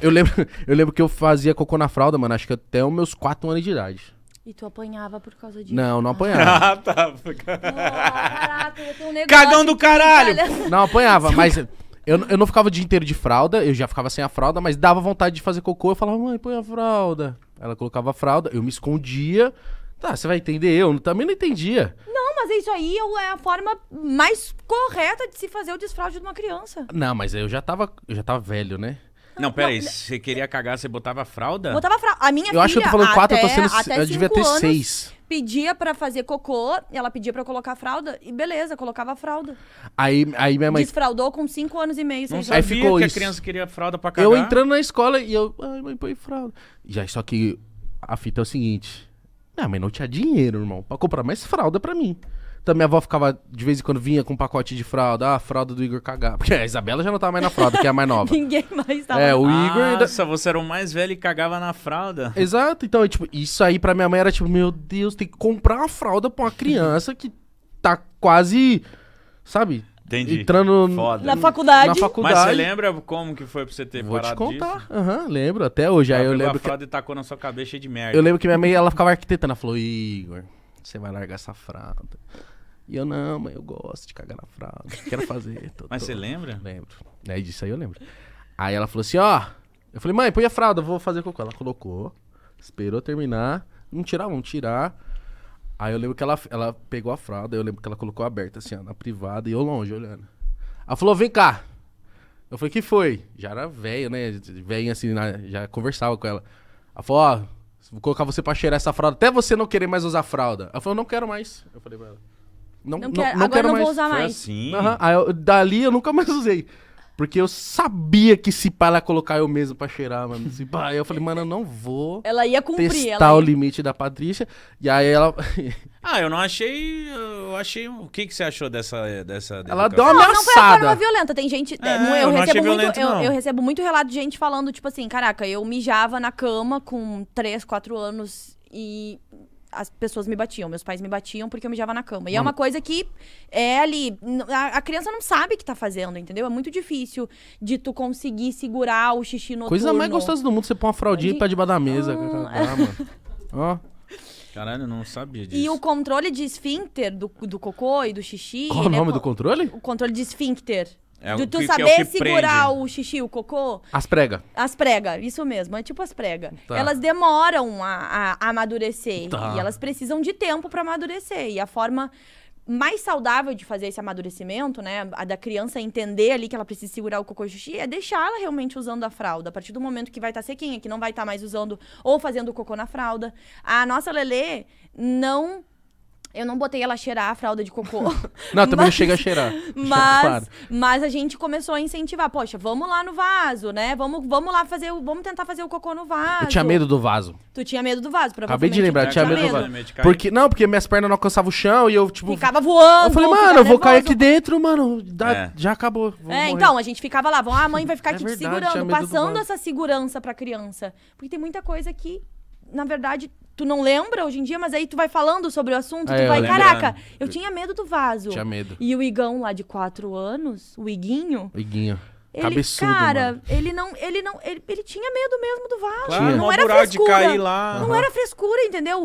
Eu lembro, eu lembro que eu fazia cocô na fralda, mano, acho que até os meus 4 anos de idade. E tu apanhava por causa disso? Não, não ah. apanhava. ah, tá. caraca, eu tenho um negócio. Cagão do caralho! Não, apanhava, mas eu, eu não ficava o dia inteiro de fralda, eu já ficava sem a fralda, mas dava vontade de fazer cocô, eu falava, mãe, põe a fralda. Ela colocava a fralda, eu me escondia. Tá, você vai entender, eu também não entendia. Não, mas isso aí é, é a forma mais correta de se fazer o desfraude de uma criança. Não, mas eu já tava, eu já tava velho, né? Não, pera aí. Você queria cagar, você botava fralda? Botava fralda. A minha eu filha... Eu acho que eu tô falando até, quatro, eu tô sendo... eu devia ter anos, seis. Pedia pra fazer cocô, ela pedia pra eu colocar fralda, e beleza, colocava fralda. Aí, aí minha mãe... Desfraldou com cinco anos e meio, Não Aí ficou que isso. a criança queria fralda pra cagar. Eu entrando na escola e eu... Ai, mãe, põe fralda. Já, só que a fita é o seguinte... Minha mãe não tinha dinheiro, irmão, pra comprar mais fralda pra mim. Então minha avó ficava, de vez em quando, vinha com um pacote de fralda. Ah, a fralda do Igor cagar. Porque a Isabela já não tava tá mais na fralda, que é a mais nova. Ninguém mais tava. Tá é, o Igor... Nossa, você era o mais velho e cagava na fralda. Exato. Então, tipo, isso aí pra minha mãe era tipo, meu Deus, tem que comprar uma fralda pra uma criança que tá quase, sabe... Entendi. Entrando Foda. Na, faculdade. na faculdade. Mas você lembra como que foi pra você ter Vou parado Vou te contar. Uhum, lembro, até hoje. aí eu lembro a fralda que... e tacou na sua cabeça cheia de merda. Eu lembro que minha mãe, ela ficava arquitetando. Ela falou, Igor, você vai largar essa fralda. E eu, não, mãe, eu gosto de cagar na fralda. Quero fazer. Tô, Mas tô... você lembra? Lembro. É, disso aí eu lembro. Aí ela falou assim, ó. Eu falei, mãe, põe a fralda, eu vou fazer cocô. Ela colocou, esperou terminar. Não tirar, vamos tirar. Aí eu lembro que ela, ela pegou a fralda, eu lembro que ela colocou aberta, assim, ó, na privada, e eu longe, olhando. Ela falou, vem cá. Eu falei, que foi? Já era velho, né? Velho, assim, já conversava com ela. Ela falou, ó, vou colocar você pra cheirar essa fralda, até você não querer mais usar fralda. Ela falou, não quero mais. Eu falei pra ela. Não, não, quero, não, agora quero não mais. vou usar mais. assim. Aham, aí ah, eu- dali eu nunca mais usei. Porque eu sabia que se para colocar eu mesmo pra cheirar, mano. Se pá, aí eu falei, mano, eu não vou Ela ia cumprir. testar Ela o limite da Patrícia. E aí ela. Ah, eu não achei. Eu achei. O que, que você achou dessa. dessa ela deu uma dedicação? Não, não foi uma forma ameaçada. violenta. Tem gente. É, é, eu, eu não achei recebo violento, muito, eu, não. eu recebo muito relato de gente falando, tipo assim, caraca, eu mijava na cama com 3, 4 anos e as pessoas me batiam, meus pais me batiam porque eu mijava na cama. E hum. é uma coisa que é ali. A, a, criança não sabe o que tá fazendo, entendeu? É muito difícil de tu conseguir segurar o xixi no Coisa mais gostosa do mundo, você põe uma fraldinha e tá debaixo da mesa. Ah. ah, mano. Ó. Caralho, não sabia disso. E o controle de esfíncter do, do cocô e do xixi. Qual o né? nome é, do controle? O controle de esfíncter. É de tu que, saber que é o segurar prende. o xixi, o cocô. As pregas. As pregas, isso mesmo. É tipo as pregas. Tá. Elas demoram a, a, a amadurecer. Tá. E elas precisam de tempo para amadurecer. E a forma mais saudável de fazer esse amadurecimento, né? A da criança entender ali que ela precisa segurar o cocô xixi, é deixar ela realmente usando a fralda. A partir do momento que vai estar tá sequinha, que não vai estar tá mais usando ou fazendo o cocô na fralda. A nossa Lelê não eu não botei ela cheirar a fralda de cocô. não, também mas, não chega a cheirar. Mas, claro. mas a gente começou a incentivar. Poxa, vamos lá no vaso, né? Vamos, vamos lá fazer, o, vamos tentar fazer o cocô no vaso. Eu tinha medo do vaso. Tu tinha medo do vaso, provavelmente. Acabei de lembrar, eu tinha, tinha medo, medo, né? do vaso. Porque, não, porque minhas pernas não alcançavam o chão e eu, tipo... Ficava voando. Eu falei, mano, eu vou cair aqui dentro, mano. Dá, é. Já acabou. É, morrer. então, a gente ficava lá. Ah, a mãe vai ficar é aqui é verdade, te segurando, passando essa segurança pra criança. Porque tem muita coisa que na verdade, tu não lembra hoje em dia, mas aí tu vai falando sobre o assunto, é, tu vai, eu caraca, é. eu tinha medo do vaso. Tinha medo. E o Igão lá de quatro anos, o Iguinho. O Iguinho. Ele, Cabeçudo, cara, mano. ele não, ele não, ele, ele tinha medo mesmo do vaso. Claro, não era frescura. De cair lá. Não uhum. era frescura, entendeu?